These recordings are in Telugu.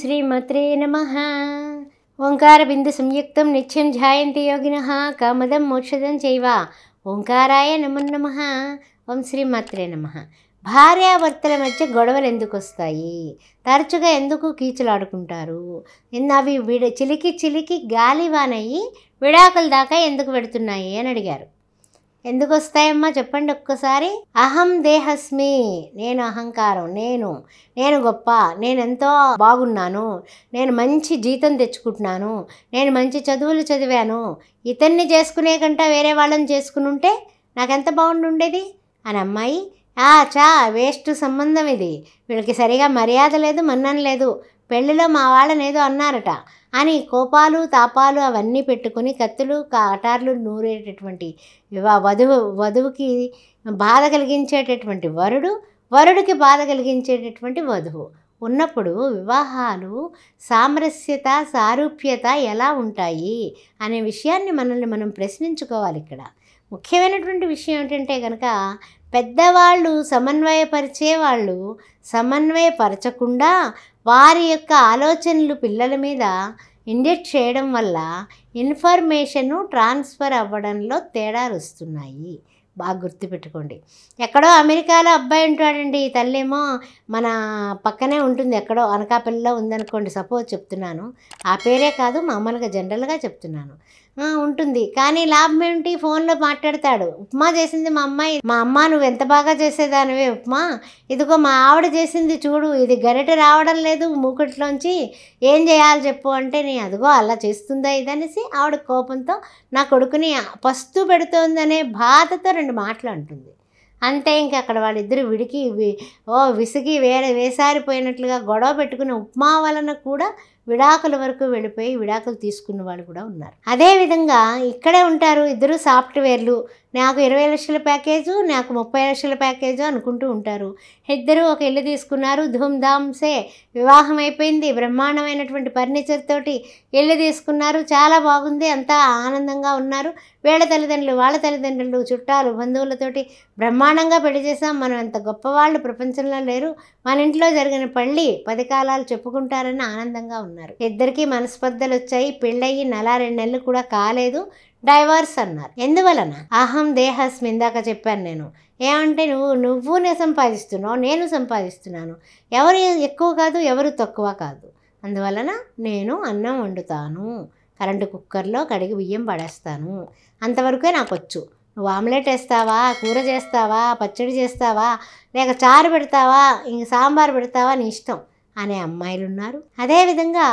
శ్రీమత్రే నమ బిందు సంయుక్తం నిత్యం జాయంతి యోగిన కామదం మోక్షదం చైవ ఓంకారాయ నమో నమ ఓం శ్రీమాత్రే నమ భార్యాభర్తల మధ్య గొడవలు ఎందుకు వస్తాయి తరచుగా ఎందుకు కీచులాడుకుంటారు అవి విడ చిలికి చిలికి గాలివానయ్యి విడాకుల దాకా ఎందుకు పెడుతున్నాయి అని అడిగారు ఎందుకు వస్తాయమ్మా చెప్పండి ఒక్కసారి అహం దేహస్మి నేను అహంకారం నేను నేను గొప్ప నేను ఎంతో బాగున్నాను నేను మంచి జీతం తెచ్చుకుంటున్నాను నేను మంచి చదువులు చదివాను ఇతన్ని చేసుకునే కంటే వేరే వాళ్ళని చేసుకుని ఉంటే నాకెంత బాగుండుండేది అని అమ్మాయి ఆ చా వేస్ట్ సంబంధం ఇది వీళ్ళకి సరిగా మర్యాద లేదు మన్నం లేదు పెళ్ళిలో మా వాళ్ళని ఏదో అన్నారట అని కోపాలు తాపాలు అవన్నీ పెట్టుకుని కత్తులు కటార్లు నూరేటటువంటి వధువు వధువుకి బాధ కలిగించేటటువంటి వరుడు వరుడికి బాధ కలిగించేటటువంటి వధువు ఉన్నప్పుడు వివాహాలు సామరస్యత సారూప్యత ఎలా ఉంటాయి అనే విషయాన్ని మనల్ని మనం ప్రశ్నించుకోవాలి ఇక్కడ ముఖ్యమైనటువంటి విషయం ఏంటంటే కనుక పెద్దవాళ్ళు సమన్వయపరిచే వాళ్ళు సమన్వయపరచకుండా వారి యొక్క ఆలోచనలు పిల్లల మీద ఇండెక్ట్ చేయడం వల్ల ఇన్ఫర్మేషను ట్రాన్స్ఫర్ అవ్వడంలో తేడాలు వస్తున్నాయి బాగా గుర్తుపెట్టుకోండి ఎక్కడో అమెరికాలో అబ్బాయి ఉంటాడండి తల్లేమో మన పక్కనే ఉంటుంది ఎక్కడో అనకాపల్లిలో ఉందనుకోండి సపోజ్ చెప్తున్నాను ఆ పేరే కాదు మామూలుగా జనరల్గా చెప్తున్నాను ఉంటుంది కానీ లాభం ఏమిటి ఫోన్లో మాట్లాడతాడు ఉప్మా చేసింది మా అమ్మాయి మా అమ్మ నువ్వు ఎంత బాగా చేసేదానివే ఉప్మా ఇదిగో మా ఆవిడ చేసింది చూడు ఇది గరిట రావడం లేదు మూకుట్లోంచి ఏం చేయాలి చెప్పు అంటే నేను అదిగో అలా చేస్తుందా ఇదనేసి ఆవిడ కోపంతో నా కొడుకుని పస్తు పెడుతోందనే బాధతో రెండు మాటలు అంటుంది అంతే ఇంక అక్కడ వాళ్ళిద్దరు విడికి ఓ విసిగి వేరే వేసారిపోయినట్లుగా గొడవ పెట్టుకుని ఉప్మా వలన కూడా విడాకుల వరకు వెళ్ళిపోయి విడాకులు తీసుకున్న వాళ్ళు కూడా ఉన్నారు అదేవిధంగా ఇక్కడే ఉంటారు ఇద్దరు సాఫ్ట్వేర్లు నాకు ఇరవై లక్షల ప్యాకేజు నాకు ముప్పై లక్షల ప్యాకేజు అనుకుంటూ ఉంటారు ఇద్దరు ఒక ఇల్లు తీసుకున్నారు ధూమ్ధామ్సే వివాహం అయిపోయింది బ్రహ్మాండమైనటువంటి ఫర్నిచర్ తోటి ఇల్లు తీసుకున్నారు చాలా బాగుంది అంతా ఆనందంగా ఉన్నారు వీళ్ళ తల్లిదండ్రులు వాళ్ళ తల్లిదండ్రులు చుట్టాలు బంధువులతోటి బ్రహ్మాండంగా పెళ్లి చేసాం మనం అంత గొప్పవాళ్ళు ప్రపంచంలో లేరు మన ఇంట్లో జరిగిన పళ్ళి పది కాలాలు చెప్పుకుంటారని ఆనందంగా ఉన్నారు ఉన్నారు ఇద్దరికీ మనస్పర్ధలు వచ్చాయి పెళ్ళయ్యి నెల రెండు నెలలు కూడా కాలేదు డైవర్స్ అన్నారు ఎందువలన అహం దేహస్మి ఇందాక చెప్పాను నేను ఏమంటే నువ్వు నువ్వు నేను సంపాదిస్తున్నావు నేను సంపాదిస్తున్నాను ఎవరు ఎక్కువ కాదు ఎవరు తక్కువ కాదు అందువలన నేను అన్నం వండుతాను కరెంటు కుక్కర్లో కడిగి బియ్యం పడేస్తాను అంతవరకే నాకు వచ్చు నువ్వు ఆమ్లెట్ వేస్తావా కూర చేస్తావా పచ్చడి చేస్తావా లేక చారు పెడతావా ఇంక సాంబార్ పెడతావా నీ ఇష్టం అనే అమ్మాయిలు ఉన్నారు అదేవిధంగా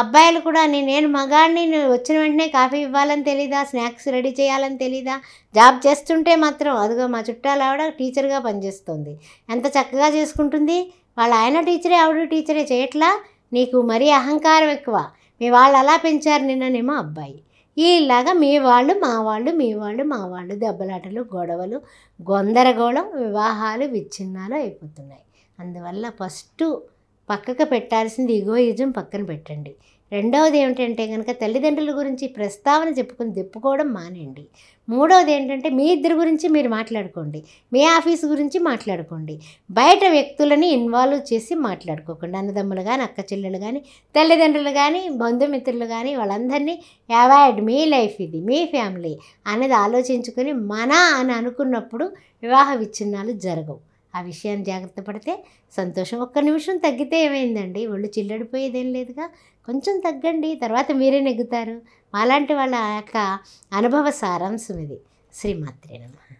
అబ్బాయిలు కూడా నేను మగాడిని వచ్చిన వెంటనే కాఫీ ఇవ్వాలని తెలీదా స్నాక్స్ రెడీ చేయాలని తెలీదా జాబ్ చేస్తుంటే మాత్రం అదిగో మా చుట్టాలు ఆవిడ టీచర్గా పనిచేస్తుంది ఎంత చక్కగా చేసుకుంటుంది వాళ్ళ ఆయన టీచరే ఆవిడ టీచరే చేయట్లా నీకు మరీ అహంకారం ఎక్కువ మీ వాళ్ళు అలా పెంచారు నిన్ననేమో అబ్బాయి ఇలాగా మీ వాళ్ళు మా వాళ్ళు మీ వాళ్ళు మా వాళ్ళు దెబ్బలాటలు గొడవలు గొందరగోళం వివాహాలు విచ్ఛిన్నాలు అయిపోతున్నాయి అందువల్ల ఫస్ట్ పక్కకు పెట్టాల్సింది ఈగోయిజం పక్కన పెట్టండి రెండవది ఏమిటంటే కనుక తల్లిదండ్రుల గురించి ప్రస్తావన చెప్పుకుని తిప్పుకోవడం మానేయండి మూడవది ఏంటంటే మీ ఇద్దరి గురించి మీరు మాట్లాడుకోండి మీ ఆఫీస్ గురించి మాట్లాడుకోండి బయట వ్యక్తులని ఇన్వాల్వ్ చేసి మాట్లాడుకోకండి అన్నదమ్ములు కానీ అక్క చెల్లెలు కానీ తల్లిదండ్రులు కానీ బంధుమిత్రులు కానీ వాళ్ళందరినీ అవాయిడ్ మీ లైఫ్ ఇది మీ ఫ్యామిలీ అనేది ఆలోచించుకొని మన అని అనుకున్నప్పుడు వివాహ విచ్ఛిన్నాలు జరగవు ఆ విషయాన్ని జాగ్రత్త పడితే సంతోషం ఒక్క నిమిషం తగ్గితే ఏమైందండి ఒళ్ళు చిల్లడిపోయేదేం లేదుగా కొంచెం తగ్గండి తర్వాత మీరే నెగ్గుతారు మాలాంటి వాళ్ళ యొక్క అనుభవ సారాంశం ఇది శ్రీమాత్రేనమ్మ